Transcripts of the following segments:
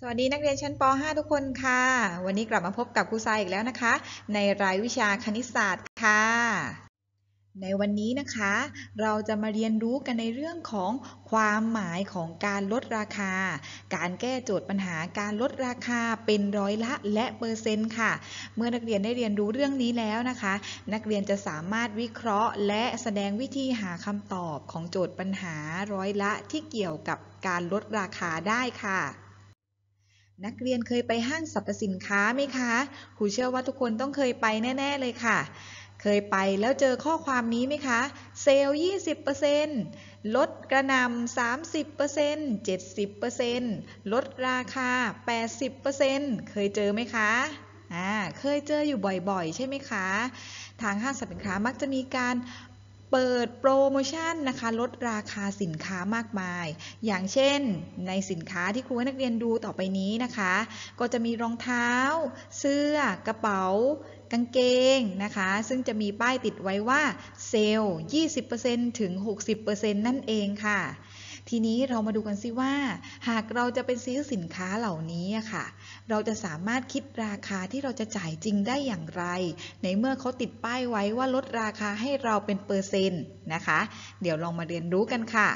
สวัสดีนักเรียนชั้นป .5 ทุกคนค่ะ วันนี้กลับมาพบกับครูไซายอีกแล้วนะคะ ในรายวิชาคณิตศาสตร์ค่ะ ในวันนี้นะคะ เราจะมาเรียนรู้กันในเรื่องของความหมายของการลดราคา การแก้โจทย์ปัญหา การลดราคาเป็นร้อยละและเปอร์เซ็นต์ค่ะ เมื่อนักเรียนได้เรียนรู้เรื่องนี้แล้วนะคะ นักเรียนจะสามารถวิเคราะห์และแสดงวิธีหาคำตอบของโจทย์ปัญหาร้อยละที่เกี่ยวกับการลดราคาได้ค่ะนักเรียนเคยไปห้างสรรพสินค้าไหมคะครูเชื่อว่าทุกคนต้องเคยไปแน่ ๆเลยค่ะ เคยไปแล้วเจอข้อความนี้ไหมคะ เซลล์ 20%ลดกระนำ 30% 70%ลดราคา 80%เคยเจอไหมคะ อ่า เคยเจออยู่บ่อยๆ ใช่ไหมคะ ทางห้างสรรพสินค้ามักจะมีการเปิดโปรโมชั่นนะคะลดราคาสินค้ามากมาย อย่างเช่นในสินค้าที่ครูนักเรียนดูต่อไปนี้นะคะ ก็จะมีรองเท้า เสื้อกระเป๋า กางเกงนะคะ ซึ่งจะมีป้ายติดไว้ว่าเซลล์ 20%ถึง 60%นั่นเองค่ะทีนี้เรามาดูกันซิว่า หากเราจะไปซื้อสินค้าเหล่านี้ค่ะ เราจะสามารถคิดราคาที่เราจะจ่ายจริงได้อย่างไร ในเมื่อเขาติดป้ายไว้ว่าลดราคาให้เราเป็นเปอร์เซ็นต์นะคะ เดี๋ยวลองมาเรียนรู้กันค่ะ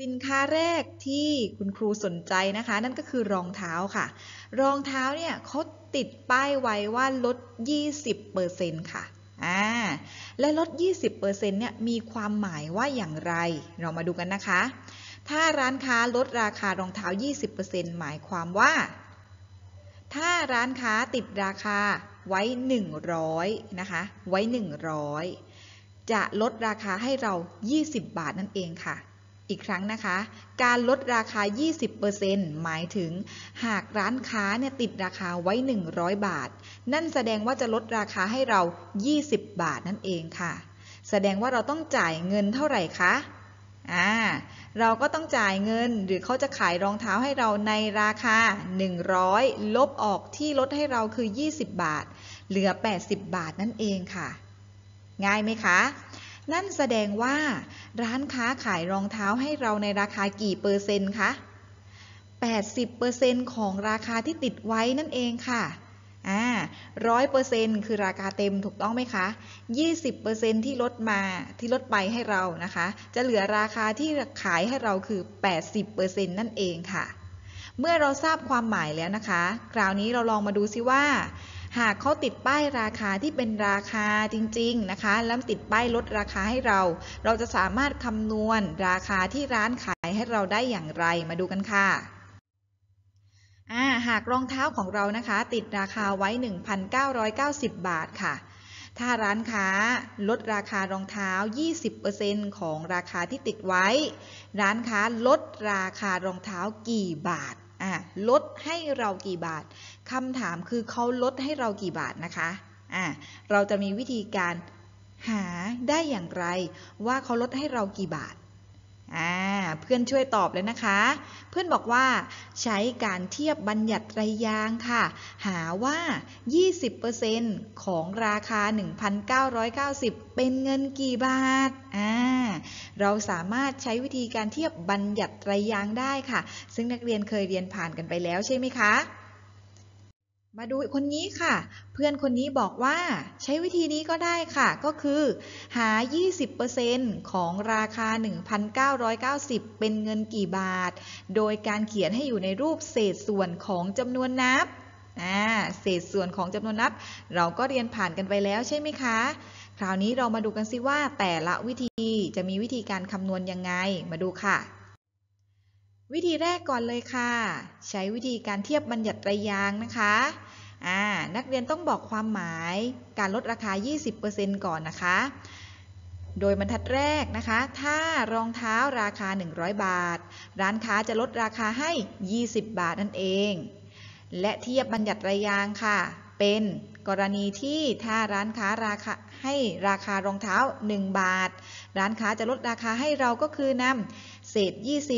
สินค้าแรกที่คุณครูสนใจนะคะ นั่นก็คือรองเท้าค่ะ รองเท้าเนี่ยเขาติดป้ายไว้ว่าลด 20%ค่ะและลด 20%เนี่ย มีความหมายว่าอย่างไร เรามาดูกันนะคะ ถ้าร้านค้าลดราคารองเท้า 20%หมายความว่า ถ้าร้านค้าติดราคาไว้ 100 นะคะ ไว้ 100 จะลดราคาให้เรา 20 บาทนั่นเองค่ะอีกครั้งนะคะ การลดราคา 20%หมายถึง หากร้านค้าเนี่ยติดราคาไว้ 100 บาท นั่นแสดงว่าจะลดราคาให้เรา 20 บาทนั่นเองค่ะ แสดงว่าเราต้องจ่ายเงินเท่าไหร่คะ อ่า เราก็ต้องจ่ายเงิน หรือเขาจะขายรองเท้าให้เราในราคา 100 ลบออกที่ลดให้เราคือ 20 บาท เหลือ 80 บาทนั่นเองค่ะ ง่ายไหมคะนั่นแสดงว่าร้านค้าขายรองเท้าให้เราในราคากี่ เปอร์เซ็นต์คะ80%ของราคาที่ติดไว้นั่นเองค่ะอ่าร้อยเปอร์เซ็นต์คือราคาเต็มถูกต้องไหมคะ20ที่ลดมาที่ลดไปให้เรานะคะจะเหลือราคาที่ขายให้เราคือ 80นั่นเองค่ะเมื่อเราทราบความหมายแล้วนะคะ คราวนี้เราลองมาดูซิว่าหากเขาติดป้ายราคาที่เป็นราคาจริงๆ นะคะ แล้วติดป้ายลดราคาให้เรา เราจะสามารถคำนวณราคาที่ร้านขายให้เราได้อย่างไร มาดูกันค่ะหากรองเท้าของเรานะคะ ติดราคาไว้ 1,990 บาทค่ะ ถ้าร้านค้าลดราคารองเท้า 20%ของราคาที่ติดไว้ ร้านค้าลดราคารองเท้ากี่บาท ลดให้เรากี่บาทคำถามคือเขาลดให้เรากี่บาทนะคะอ่าเราจะมีวิธีการหาได้อย่างไรว่าเขาลดให้เรากี่บาทอ่าเพื่อนช่วยตอบเลยนะคะ เพื่อนบอกว่าใช้การเทียบบัญญัติไรยางค่ะ หาว่า 20%ของราคา 1,990 เป็นเงินกี่บาทอ่าเราสามารถใช้วิธีการเทียบบัญญัติไรยางได้ค่ะ ซึ่งนักเรียนเคยเรียนผ่านกันไปแล้วใช่ไหมคะมาดูคนนี้ค่ะ เพื่อนคนนี้บอกว่าใช้วิธีนี้ก็ได้ค่ะ ก็คือ หา 20%ของราคา 1,990 เป็นเงินกี่บาท โดยการเขียนให้อยู่ในรูปเศษส่วนของจำนวนนับ เศษส่วนของจำนวนนับ เราก็เรียนผ่านกันไปแล้วใช่ไหมคะ คราวนี้เรามาดูกันซิว่า แต่ละวิธีจะมีวิธีการคำนวณยังไง มาดูค่ะ วิธีแรกก่อนเลยค่ะ ใช้วิธีการเทียบบัญญัติตระยางนะคะนักเรียนต้องบอกความหมายการลดราคา 20%ก่อนนะคะ โดยบรรทัดแรกนะคะ ถ้ารองเท้าราคา 100 บาท ร้านค้าจะลดราคาให้ 20 บาทนั่นเอง และเทียบบัญญัติระยางค่ะ เป็นกรณีที่ถ้าร้านค้าราคาให้ราคารองเท้า 1 บาท ร้านค้าจะลดราคาให้เราก็คือนำเศษ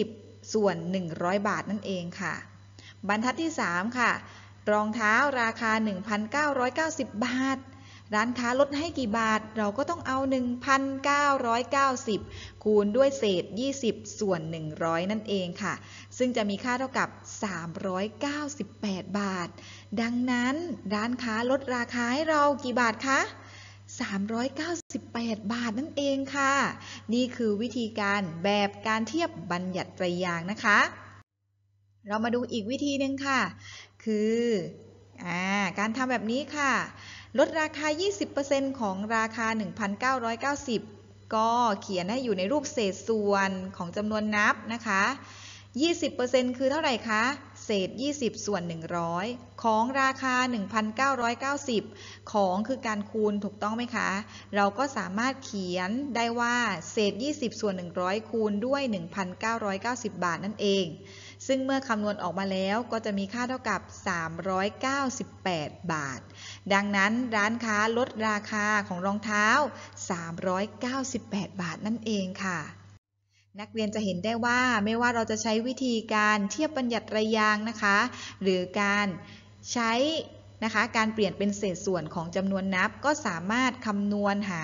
20 ส่วน 100 บาทนั่นเองค่ะ บรรทัดที่ 3 ค่ะรองเท้าราคา 1,990 บาท ร้านค้าลดให้กี่บาท เราก็ต้องเอา 1,990 คูณด้วยเศษ 20 ส่วน 100 นั่นเองค่ะ ซึ่งจะมีค่าเท่ากับ 398 บาท ดังนั้นร้านค้าลดราคาให้เรากี่บาทคะ 398 บาทนั่นเองค่ะ นี่คือวิธีการแบบการเทียบบัญญัติตรยางนะคะ เรามาดูอีกวิธีหนึ่งค่ะคืออการทำแบบนี้ค่ะ ลดราคา 20%ของราคา 1,990 ก็เขียนให้อยู่ในรูปเศษส่วนของจำนวนนับนะคะ 20%คือเท่าไหร่คะ เศษ 20 ส่วน 100 ของราคา 1,990 ของคือการคูณถูกต้องไหมคะ เราก็สามารถเขียนได้ว่าเศษ 20 ส่วน 100 คูณด้วย 1,990 บาทนั่นเองซึ่งเมื่อคำนวณออกมาแล้วก็จะมีค่าเท่ากับ 398 บาท ดังนั้นร้านค้าลดราคาของรองเท้า 398 บาทนั่นเองค่ะ นักเรียนจะเห็นได้ว่าไม่ว่าเราจะใช้วิธีการเทียบบัญญัติระยางนะคะ หรือการใช้นะคะการเปลี่ยนเป็นเศษส่วนของจำนวนนับ ก็สามารถคำนวณหา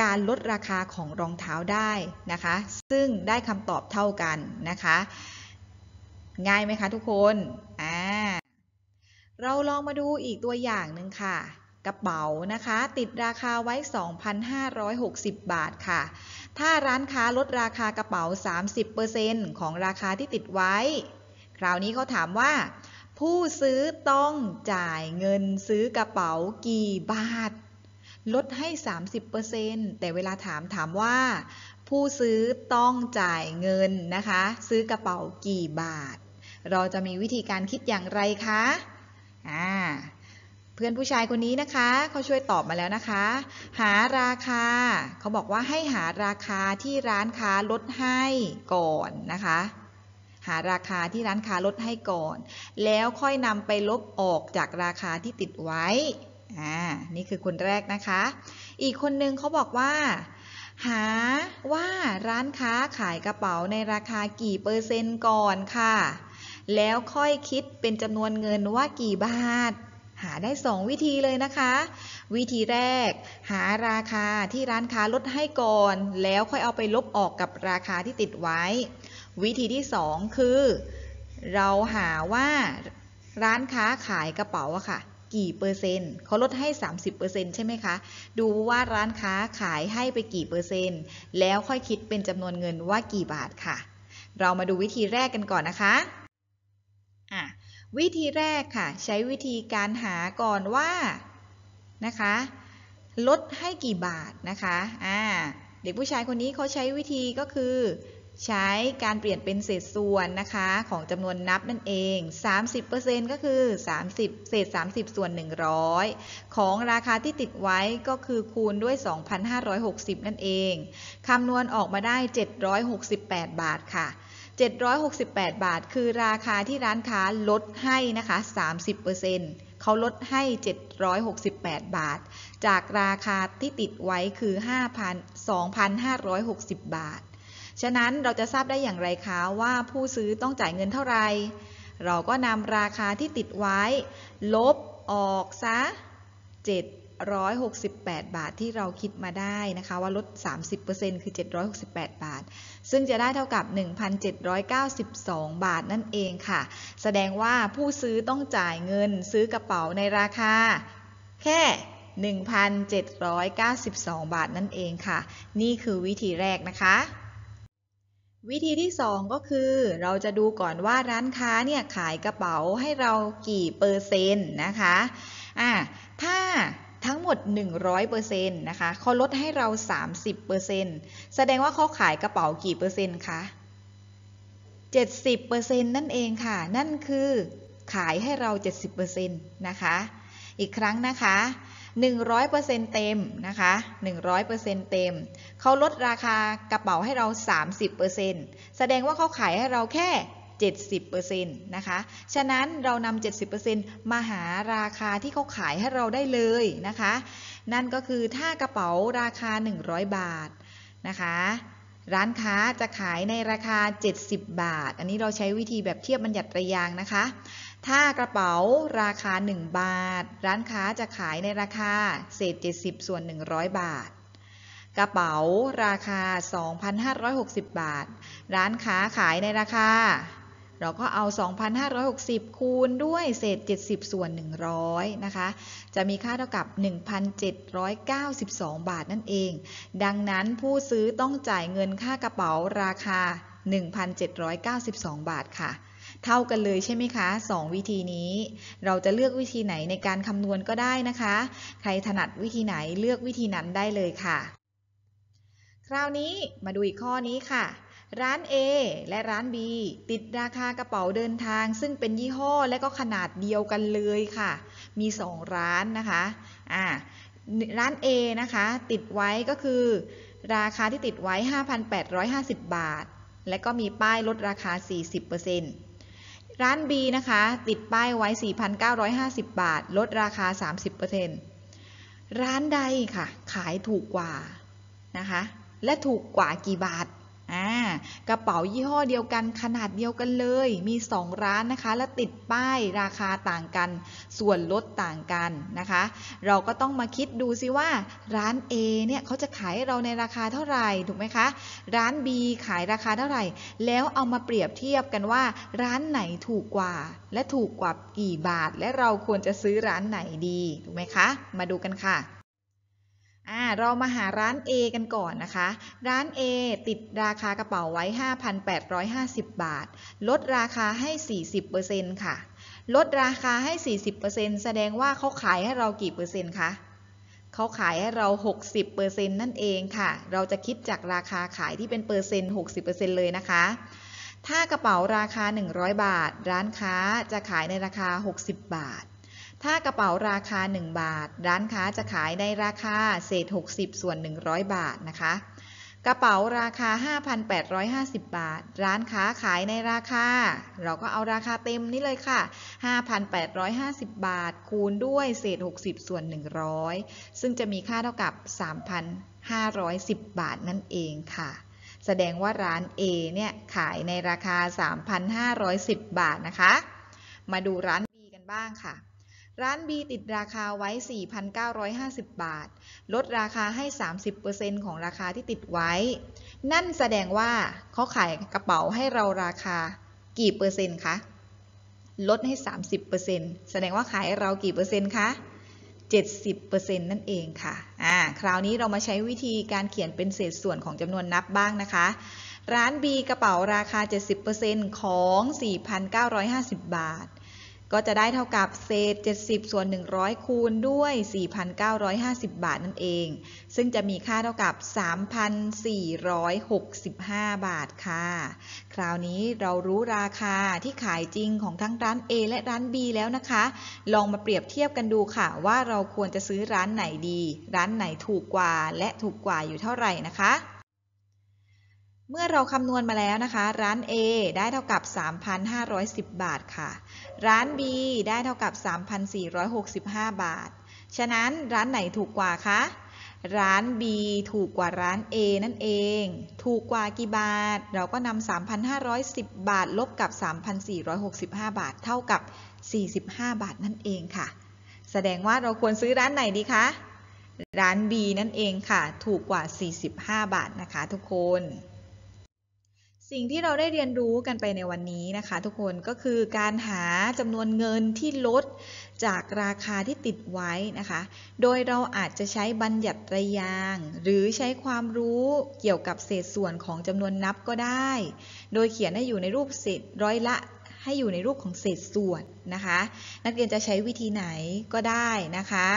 การลดราคาของรองเท้าได้นะคะ ซึ่งได้คำตอบเท่ากันนะคะง่ายไหมคะทุกคนอ่าเราลองมาดูอีกตัวอย่างหนึ่งค่ะ กระเป๋านะคะ ติดราคาไว้ 2,560 บาทค่ะ ถ้าร้านค้าลดราคากระเป๋า 30%ของราคาที่ติดไว้ คราวนี้เขาถามว่า ผู้ซื้อต้องจ่ายเงินซื้อกระเป๋ากี่บาท ลดให้ 30%แต่เวลาถามถามว่าผู้ซื้อต้องจ่ายเงินนะคะ ซื้อกระเป๋ากี่บาท เราจะมีวิธีการคิดอย่างไรคะอ่าเพื่อนผู้ชายคนนี้นะคะเขาช่วยตอบมาแล้วนะคะ หาราคาเขาบอกว่าให้หาราคาที่ร้านค้าลดให้ก่อนนะคะ หาราคาที่ร้านค้าลดให้ก่อน แล้วค่อยนำไปลบออกจากราคาที่ติดไว้อ่านี่คือคนแรกนะคะ อีกคนนึงเขาบอกว่าหาว่าร้านค้าขายกระเป๋าในราคากี่เปอร์เซ็นต์ก่อนค่ะ แล้วค่อยคิดเป็นจำนวนเงินว่ากี่บาท หาได้ 2 วิธีเลยนะคะ วิธีแรก หาราคาที่ร้านค้าลดให้ก่อน แล้วค่อยเอาไปลบออกกับราคาที่ติดไว้ วิธีที่2คือ เราหาว่าร้านค้าขายกระเป๋าค่ะกี่เปอร์เซ็นต์เขาลดให้30%ใช่ไหมคะดูว่าร้านค้าขายให้ไปกี่เปอร์เซ็นต์แล้วค่อยคิดเป็นจำนวนเงินว่ากี่บาทค่ะ เรามาดูวิธีแรกกันก่อนนะคะะวิธีแรกค่ะ ใช้วิธีการหาก่อนว่านะคะลดให้กี่บาทนะคะเด็กผู้ชายคนนี้เขาใช้วิธีก็คือใช้การเปลี่ยนเป็นเศษส่วนนะคะของจำนวนนับนั่นเอง 30%ก็คือ 30 เศษ 30 ส่วน 100 ของราคาที่ติดไว้ก็คือคูณด้วย 2,560 นั่นเองคำนวณออกมาได้ 768 บาทค่ะ 768 บาทคือราคาที่ร้านค้าลดให้นะคะ30%เขาลดให้ 768 บาท จากราคาที่ติดไว้คือ 5 2,560 บาทฉะนั้นเราจะทราบได้อย่างไรคะว่าผู้ซื้อต้องจ่ายเงินเท่าไหร่เราก็นำราคาที่ติดไว้ ลบออกซะ 768 บาทที่เราคิดมาได้นะคะ ว่าลด 30%คือ 768 บาท ซึ่งจะได้เท่ากับ 1,792 บาทนั่นเองค่ะ แสดงว่าผู้ซื้อต้องจ่ายเงินซื้อกระเป๋าในราคา แค่ 1,792 บาทนั่นเองค่ะ นี่คือวิธีแรกนะคะวิธีที่ 2 ก็คือเราจะดูก่อนว่าร้านค้าเนี่ยขายกระเป๋าให้เรากี่เปอร์เซ็นต์นะคะอ่าถ้าทั้งหมด 100%นะคะเขาลดให้เรา 30%แสดงว่าเขาขายกระเป๋ากี่เปอร์เซ็นต์คะ 70%นนั่นเองค่ะ นั่นคือขายให้เรา 70%นะคะ อีกครั้งนะคะ100%เต็มนะคะ 100%เต็ม เขาลดราคากระเป๋าให้เรา 30%แสดงว่าเขาขายให้เราแค่ 70%นะคะ ฉะนั้นเรานำ 70%มาหาราคาที่เขาขายให้เราได้เลยนะคะ นั่นก็คือถ้ากระเป๋าราคา 100 บาทนะคะ ร้านค้าจะขายในราคา 70 บาท อันนี้เราใช้วิธีแบบเทียบบัญญัติระยางนะคะถ้ากระเป๋าราคา 1 บาท ร้านค้าจะขายในราคา เศษ 70 ส่วน 100 บาท กระเป๋าราคา 2,560 บาท ร้านค้าขายในราคา เราก็เอา 2,560 คูณด้วยเศษ 70 ส่วน 100 นะคะ จะมีค่าเท่ากับ 1,792 บาทนั่นเอง ดังนั้นผู้ซื้อต้องจ่ายเงินค่ากระเป๋าราคา 1,792 บาทค่ะเท่ากันเลยใช่ไหมคะ2วิธีนี้ เราจะเลือกวิธีไหนในการคำนวณก็ได้นะคะ ใครถนัดวิธีไหนเลือกวิธีนั้นได้เลยค่ะ คราวนี้มาดูอีกข้อนี้ค่ะ ร้าน A และร้าน B ติดราคากระเป๋าเดินทางซึ่งเป็นยี่ห้อและก็ขนาดเดียวกันเลยค่ะ มี 2 ร้านนะคะอ่าร้าน A นะคะติดไว้ก็คือ ราคาที่ติดไว้ 5,850 บาท และก็มีป้ายลดราคา 40%ร้าน B นะคะ ติดป้ายไว้ 4,950 บาท ลดราคา 30%ร้านใดค่ะ ขายถูกกว่านะคะและถูกกว่ากี่บาทกระเป๋ายี่ห้อเดียวกันขนาดเดียวกันเลย มี 2 ร้านนะคะและติดป้ายราคาต่างกัน ส่วนลดต่างกันนะคะ เราก็ต้องมาคิดดูซิว่า ร้าน A เนี่ยเขาจะขายเราในราคาเท่าไหร่ถูกไหมคะ ร้าน B ขายราคาเท่าไหร่แล้วเอามาเปรียบเทียบกันว่า ร้านไหนถูกกว่า และถูกกว่ากี่บาท และเราควรจะซื้อร้านไหนดีถูกไหมคะ มาดูกันค่ะเรามาหาร้าน A กันก่อนนะคะ ร้าน A ติดราคากระเป๋าไว้ 5,850 บาท ลดราคาให้ 40%ค่ะ ลดราคาให้ 40%แสดงว่าเขาขายให้เรากี่เปอร์เซ็นต์คะเขาขายให้เรา 60%นั่นเองค่ะ เราจะคิดจากราคาขายที่เป็นเปอร์เซ็นต์ 60%เลยนะคะ ถ้ากระเป๋าราคา 100 บาท ร้านค้าจะขายในราคา 60 บาทถ้ากระเป๋าราคา 1 บาท ร้านค้าจะขายในราคาเศษ 60ส่วน100 บาทนะคะ กระเป๋าราคา 5,850 บาท ร้านค้าขายในราคาเราก็เอาราคาเต็มนี่เลยค่ะ 5,850 บาท คูณด้วยเศษ 60ส่วน100 ซึ่งจะมีค่าเท่ากับ 3,510 บาทนั่นเองค่ะ แสดงว่าร้าน A เนี่ยขายในราคา 3,510 บาทนะคะ มาดูร้าน B กันบ้างค่ะร้าน B ติดราคาไว้ 4,950 บาท ลดราคาให้ 30%ของราคาที่ติดไว้ นั่นแสดงว่าเขาขายกระเป๋าให้เราราคา กี่เปอร์เซ็นต์คะ ลดให้ 30%แสดงว่าขายให้เรากี่เปอร์เซ็นต์คะ 70%นั่นเองค่ะอ่าคราวนี้เรามาใช้วิธีการเขียนเป็นเศษส่วนของจำนวนนับบ้างนะคะ ร้าน B กระเป๋าราคา 70%ของ 4,950 บาทก็จะได้เท่ากับเศษ 70 ส่วน 100 คูณด้วย 4,950 บาทนั่นเอง ซึ่งจะมีค่าเท่ากับ 3,465 บาทค่ะ คราวนี้เรารู้ราคาที่ขายจริงของทั้งร้าน A และร้าน B แล้วนะคะ ลองมาเปรียบเทียบกันดูค่ะว่าเราควรจะซื้อร้านไหนดี ร้านไหนถูกกว่าและถูกกว่าอยู่เท่าไหร่นะคะเมื่อเราคำนวณมาแล้วนะคะ ร้าน A ได้เท่ากับ3,510 บาทค่ะ ร้าน B ได้เท่ากับ3,465 บาท ฉะนั้นร้านไหนถูกกว่าคะ ร้าน B ถูกกว่าร้าน A นั่นเอง ถูกกว่ากี่บาท เราก็นำ3,510 บาท ลบกับ3,465 บาท เท่ากับ 45 บาทนั่นเองค่ะ แสดงว่าเราควรซื้อร้านไหนดีคะ ร้าน B นั่นเองค่ะ ถูกกว่า 45 บาทนะคะ ทุกคนสิ่งที่เราได้เรียนรู้กันไปในวันนี้นะคะ ทุกคนก็คือการหาจำนวนเงินที่ลดจากราคาที่ติดไว้นะคะ โดยเราอาจจะใช้บัญญัติตรยาง หรือใช้ความรู้เกี่ยวกับเศษส่วนของจำนวนนับก็ได้ โดยเขียนให้อยู่ในรูปเศษร้อยละให้อยู่ในรูปของเศษส่วนนะคะ นักเรียนจะใช้วิธีไหนก็ได้นะคะ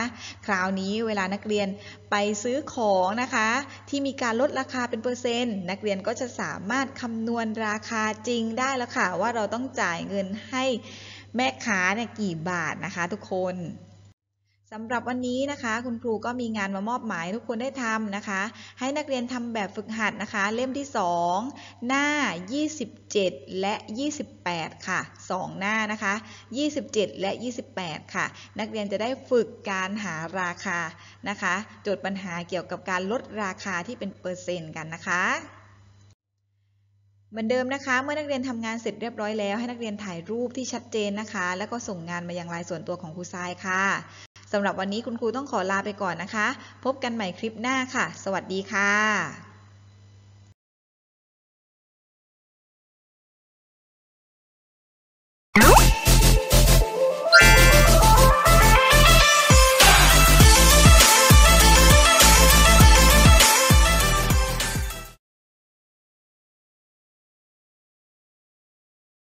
คราวนี้เวลานักเรียนไปซื้อของนะคะที่มีการลดราคาเป็นเปอร์เซ็นต์ นักเรียนก็จะสามารถคำนวณราคาจริงได้แล้วค่ะ ว่าเราต้องจ่ายเงินให้แม่ค้าเนี่ยกี่บาทนะคะ ทุกคนสำหรับวันนี้นะคะคุณครูก็มีงานมามอบหมายทุกคนได้ทำนะคะ ให้นักเรียนทำแบบฝึกหัดนะคะเล่มที่ 2 หน้า 27 และ 28 ค่ะ 2 หน้านะคะ 27 และ 28 ค่ะ นักเรียนจะได้ฝึกการหาราคานะคะ โจทย์ปัญหาเกี่ยวกับการลดราคาที่เป็นเปอร์เซ็นต์กันนะคะ เหมือนเดิมนะคะ เมื่อนักเรียนทำงานเสร็จเรียบร้อยแล้วให้นักเรียนถ่ายรูปที่ชัดเจนนะคะ แล้วก็ส่งงานมายังไลน์ส่วนตัวของครูทรายค่ะสำหรับวันนี้คุณครูต้องขอลาไปก่อนนะคะ พบกันใหม่คลิปหน้าค่ะ สวัสดีค่ะ